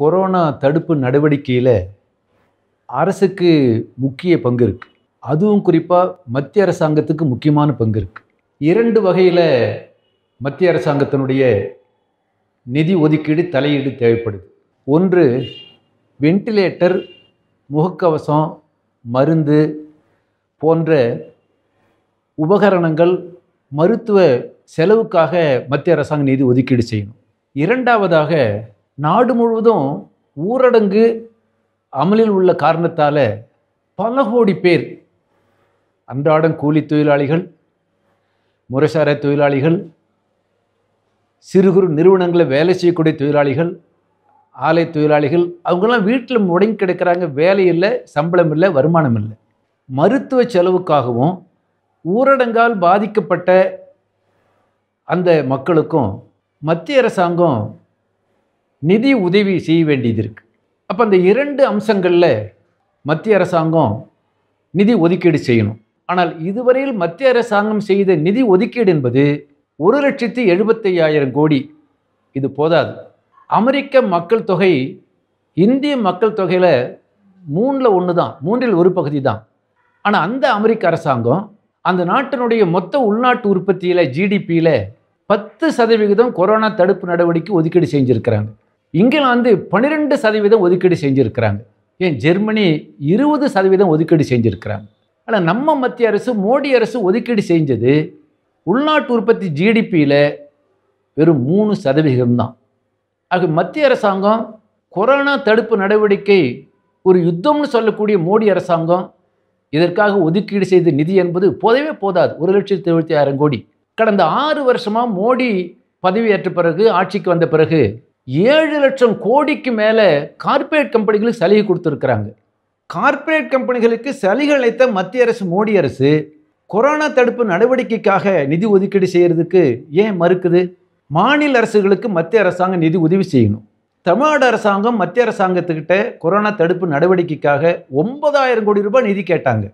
corona தடுப்பு நடவடிக்கையில் அரசுக்கு முக்கிய பங்கு இருக்குது அதுவும் குறிப்பாக மத்திய அரசாங்கத்துக்கு முக்கியமான பங்கு இருக்குது இரண்டு வகையில் மத்திய அரசாங்கத்தினுடைய நிதி ஒதுக்கீடு தலையீடு தேவைப்படுது ஒன்று வென்டிலேட்டர் முகக்கவசம் மருந்து போன்ற உபகரணங்கள் மருத்துவ செலவுக்காக மத்திய அரசாங்கம் நிதி ஒதுக்கீடு செய்யணும் இரண்டாவதாக நாடு முழுவதும் ஊரடங்கு அமலில் உள்ள காரணத்தால் பல கோடி பேர் அன்றாடம் கூலி தொழிலாளிகள் முறைசார தொழிலாளிகள் சிறு குறு நிறுவனங்களில் வேலை செய்யக்கூடிய தொழிலாளிகள் ஆலை தொழிலாளிகள் அவங்கெல்லாம் வீட்டில் முடங்கி கிடக்கிறாங்க வேலை இல்லை சம்பளம் இல்லை வருமானம் இல்லை மருத்துவ செலவுக்காகவும் ஊரடங்கால் பாதிக்கப்பட்ட அந்த மக்களுக்கும் மத்திய அரசாங்கம் நிதி உதவி செய்ய வேண்டியது இருக்குது அப்போ அந்த இரண்டு அம்சங்களில் மத்திய அரசாங்கம் நிதி ஒதுக்கீடு செய்யணும் ஆனால் இதுவரையில் மத்திய அரசாங்கம் செய்த நிதி ஒதுக்கீடு என்பது ஒரு லட்சத்தி எழுபத்தையாயிரம் கோடி இது போதாது அமெரிக்க மக்கள் தொகை இந்திய மக்கள் தொகையில் மூணில் ஒன்று தான் மூன்றில் ஒரு பகுதி தான் ஆனால் அந்த அமெரிக்க அரசாங்கம் அந்த நாட்டினுடைய மொத்த உள்நாட்டு உற்பத்தியில் ஜிடிபியில் பத்து சதவிகிதம் கொரோனா தடுப்பு நடவடிக்கை ஒதுக்கீடு செஞ்சுருக்கிறாங்க இங்கிலாந்து பன்னிரெண்டு சதவீதம் ஒதுக்கீடு செஞ்சுருக்கிறாங்க ஏன் ஜெர்மனி இருபது சதவீதம் ஒதுக்கீடு செஞ்சுருக்கிறாங்க ஆனால் நம்ம மத்திய அரசு மோடி அரசு ஒதுக்கீடு செஞ்சது உள்நாட்டு உற்பத்தி ஜிடிபியில் வெறும் மூணு சதவிகிதம் தான் ஆக மத்திய அரசாங்கம் கொரோனா தடுப்பு நடவடிக்கை ஒரு யுத்தம்னு சொல்லக்கூடிய மோடி அரசாங்கம் இதற்காக ஒதுக்கீடு செய்த நிதி என்பது போதவே போதாது ஒரு லட்சத்தி எழுபத்தி ஆயிரம் கோடி கடந்த ஆறு வருஷமாக மோடி பதவியேற்ற பிறகு ஆட்சிக்கு வந்த பிறகு ஏழு லட்சம் கோடிக்கு மேலே கார்ப்பரேட் கம்பெனிகளுக்கு சலுகை கொடுத்துருக்குறாங்க கார்ப்பரேட் கம்பெனிகளுக்கு சலுகை அளித்த மத்திய அரசு மோடி அரசு கொரோனா தடுப்பு நடவடிக்கைக்காக நிதி ஒதுக்கீடு செய்கிறதுக்கு ஏன் மறுக்குது மாநில அரசுகளுக்கு மத்திய அரசாங்கம் நிதி உதவி செய்யணும் தமிழ்நாடு அரசாங்கம் மத்திய அரசாங்கத்துக்கிட்ட கொரோனா தடுப்பு நடவடிக்கைக்காக ஒன்பதாயிரம் கோடி ரூபாய் நிதி கேட்டாங்க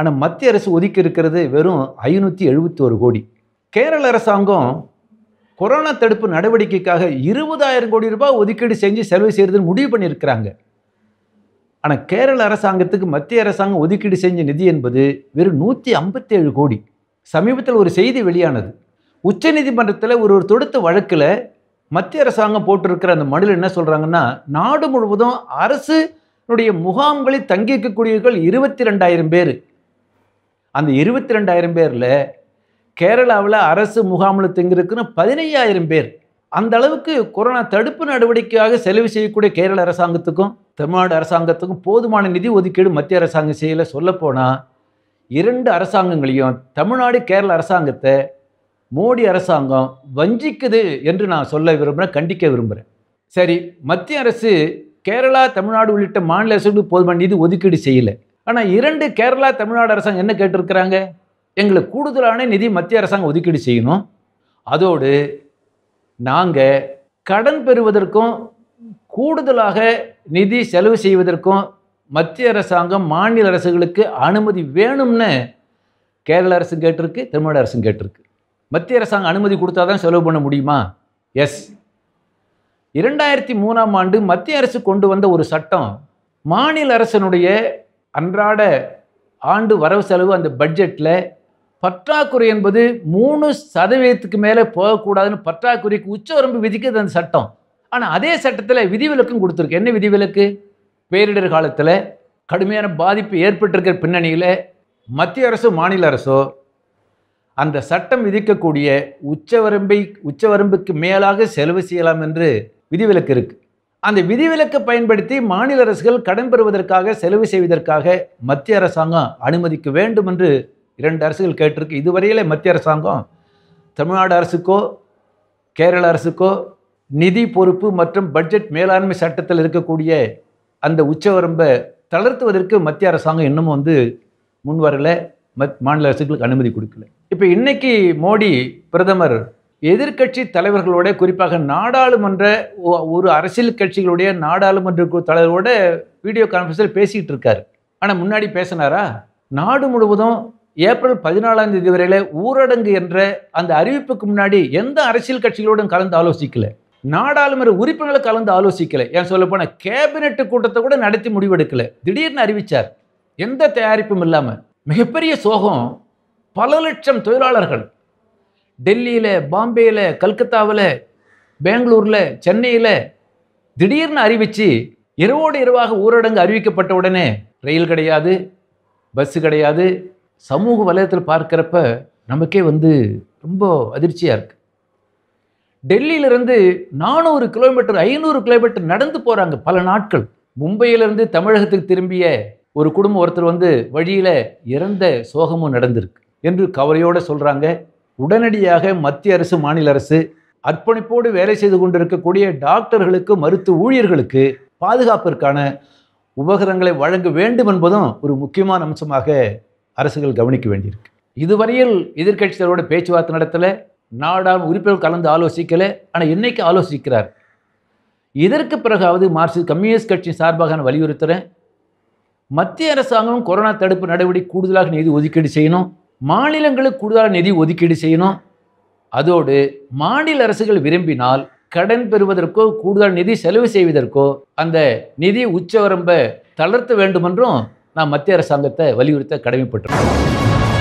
ஆனால் மத்திய அரசு ஒதுக்கி இருக்கிறது வெறும் ஐநூற்றி எழுபத்தி ஒரு கோடி கேரள அரசாங்கம் கொரோனா தடுப்பு நடவடிக்கைக்காக இருபதாயிரம் கோடி ரூபாய் ஒதுக்கீடு செஞ்சு செலவு செய்கிறதுன்னு முடிவு பண்ணியிருக்கிறாங்க ஆனால் கேரள அரசாங்கத்துக்கு மத்திய அரசாங்கம் ஒதுக்கீடு செஞ்ச நிதி என்பது வெறும் நூற்றி ஐம்பத்தேழு கோடி சமீபத்தில் ஒரு செய்தி வெளியானது உச்சநீதிமன்றத்தில் ஒரு ஒரு தொடுத்த வழக்கில் மத்திய அரசாங்கம் போட்டிருக்கிற அந்த மனுவில் என்ன சொல்கிறாங்கன்னா நாடு முழுவதும் அரசுடைய முகாம்களில் தங்கியிருக்கக்கூடியவர்கள் இருபத்தி ரெண்டாயிரம் பேர் அந்த இருபத்தி ரெண்டாயிரம் பேரில் கேரளாவில் அரசு முகாமில் தங்கியிருக்குன்னு பதினையாயிரம் பேர் அந்த அளவுக்கு கொரோனா தடுப்பு நடவடிக்கையாக செலவு செய்யக்கூடிய கேரள அரசாங்கத்துக்கும் தமிழ்நாடு அரசாங்கத்துக்கும் போதுமான நிதி ஒதுக்கீடு மத்திய அரசாங்கம் செய்யலை சொல்லப்போனால் இரண்டு அரசாங்கங்களையும் தமிழ்நாடு கேரள அரசாங்கத்தை மோடி அரசாங்கம் வஞ்சிக்குது என்று நான் சொல்ல விரும்புகிறேன் கண்டிக்க விரும்புகிறேன் சரி மத்திய அரசு கேரளா தமிழ்நாடு உள்ளிட்ட மாநில அரசுகளுக்கு போதுமான நிதி ஒதுக்கீடு செய்யலை ஆனால் இரண்டு கேரளா தமிழ்நாடு அரசாங்கம் என்ன கேட்டிருக்கிறாங்க எங்களுக்கு கூடுதலான நிதி மத்திய அரசாங்கம் ஒதுக்கீடு செய்யணும் அதோடு நாங்கள் கடன் பெறுவதற்கும் கூடுதலாக நிதி செலவு செய்வதற்கும் மத்திய அரசாங்கம் மாநில அரசுகளுக்கு அனுமதி வேணும்னு கேரள அரசு கேட்டிருக்கு தமிழ்நாடு அரசும் கேட்டிருக்கு மத்திய அரசாங்கம் அனுமதி கொடுத்தா தான் செலவு பண்ண முடியுமா எஸ் இரண்டாயிரத்தி மூணாம் ஆண்டு மத்திய அரசு கொண்டு வந்த ஒரு சட்டம் மாநில அரசனுடைய அன்றாட ஆண்டு வரவு செலவு அந்த பட்ஜெட்டில் பற்றாக்குறை என்பது மூணு சதவீதத்துக்கு மேலே போகக்கூடாதுன்னு பற்றாக்குறைக்கு உச்சவரம்பு விதிக்கிறது அந்த சட்டம் ஆனால் அதே சட்டத்தில் விதிவிலக்கும் கொடுத்துருக்கு என்ன விதிவிலக்கு பேரிடர் காலத்தில் கடுமையான பாதிப்பு ஏற்பட்டிருக்கிற பின்னணியில் மத்திய அரசோ மாநில அரசோ அந்த சட்டம் விதிக்கக்கூடிய உச்சவரம்பை உச்சவரம்புக்கு மேலாக செலவு செய்யலாம் என்று விதிவிலக்கு இருக்குது அந்த விதிவிலக்கை பயன்படுத்தி மாநில அரசுகள் கடன் பெறுவதற்காக செலவு செய்வதற்காக மத்திய அரசாங்கம் அனுமதிக்க வேண்டும் என்று இரண்டு அரசுகள் கேட்டிருக்கு இதுவரையில் மத்திய அரசாங்கம் தமிழ்நாடு அரசுக்கோ கேரள அரசுக்கோ நிதி பொறுப்பு மற்றும் பட்ஜெட் மேலாண்மை சட்டத்தில் இருக்கக்கூடிய அந்த உச்சவரம்பை தளர்த்துவதற்கு மத்திய அரசாங்கம் இன்னமும் வந்து முன் வரலை மத் மாநில அரசுகளுக்கு அனுமதி கொடுக்கல இப்போ இன்னைக்கு மோடி பிரதமர் எதிர்கட்சி தலைவர்களோட குறிப்பாக நாடாளுமன்ற ஒரு அரசியல் கட்சிகளுடைய நாடாளுமன்ற தலைவரோட வீடியோ கான்ஃபரன்ஸில் பேசிகிட்டு இருக்கார் ஆனால் முன்னாடி பேசினாரா நாடு முழுவதும் ஏப்ரல் பதினாலாம் தேதி வரையில ஊரடங்கு என்ற அந்த அறிவிப்புக்கு முன்னாடி எந்த அரசியல் கட்சிகளோடும் கலந்து ஆலோசிக்கல நாடாளுமன்ற உறுப்பினர்களை கலந்து ஆலோசிக்கல ஏன் சொல்ல போன கேபினெட் கூட்டத்தை கூட நடத்தி முடிவெடுக்கல திடீர்னு அறிவிச்சார் எந்த தயாரிப்பும் இல்லாமல் மிகப்பெரிய சோகம் பல லட்சம் தொழிலாளர்கள் டெல்லியில் பாம்பேயில் கல்கத்தாவில் பெங்களூரில் சென்னையில் திடீர்னு அறிவித்து இரவோடு இரவாக ஊரடங்கு அறிவிக்கப்பட்ட உடனே ரயில் கிடையாது பஸ்ஸு கிடையாது சமூக வலயத்தில் பார்க்குறப்ப நமக்கே வந்து ரொம்ப அதிர்ச்சியாக இருக்குது டெல்லியிலேருந்து நானூறு கிலோமீட்டர் ஐநூறு கிலோமீட்டர் நடந்து போகிறாங்க பல நாட்கள் மும்பையிலேருந்து தமிழகத்துக்கு திரும்பிய ஒரு குடும்பம் ஒருத்தர் வந்து வழியில் இறந்த சோகமும் நடந்திருக்கு என்று கவலையோடு சொல்கிறாங்க உடனடியாக மத்திய அரசு மாநில அரசு அர்ப்பணிப்போடு வேலை செய்து கொண்டிருக்கக்கூடிய டாக்டர்களுக்கு மருத்துவ ஊழியர்களுக்கு பாதுகாப்பிற்கான உபகரணங்களை வழங்க வேண்டும் என்பதும் ஒரு முக்கியமான அம்சமாக அரசுகள் கவனிக்க வேண்டியிருக்கு இதுவரையில் எதிர்கட்சிகளோட பேச்சுவார்த்தை நடத்தலை நாடாளும் உறுப்பினர் கலந்து ஆலோசிக்கலை ஆனால் என்னைக்கு ஆலோசிக்கிறார் இதற்கு பிறகாவது மார்க்சிஸ்ட் கம்யூனிஸ்ட் கட்சி சார்பாக நான் வலியுறுத்துகிறேன் மத்திய அரசாங்கமும் கொரோனா தடுப்பு நடவடிக்கை கூடுதலாக நிதி ஒதுக்கீடு செய்யணும் மாநிலங்களுக்கு கூடுதலாக நிதி ஒதுக்கீடு செய்யணும் அதோடு மாநில அரசுகள் விரும்பினால் கடன் பெறுவதற்கோ கூடுதல் நிதி செலவு செய்வதற்கோ அந்த நிதி உச்சவரம்பை தளர்த்த வேண்டுமென்றும் நான் மத்திய அரசாங்கத்தை வலியுறுத்த கடமைப்பட்டுருக்கேன்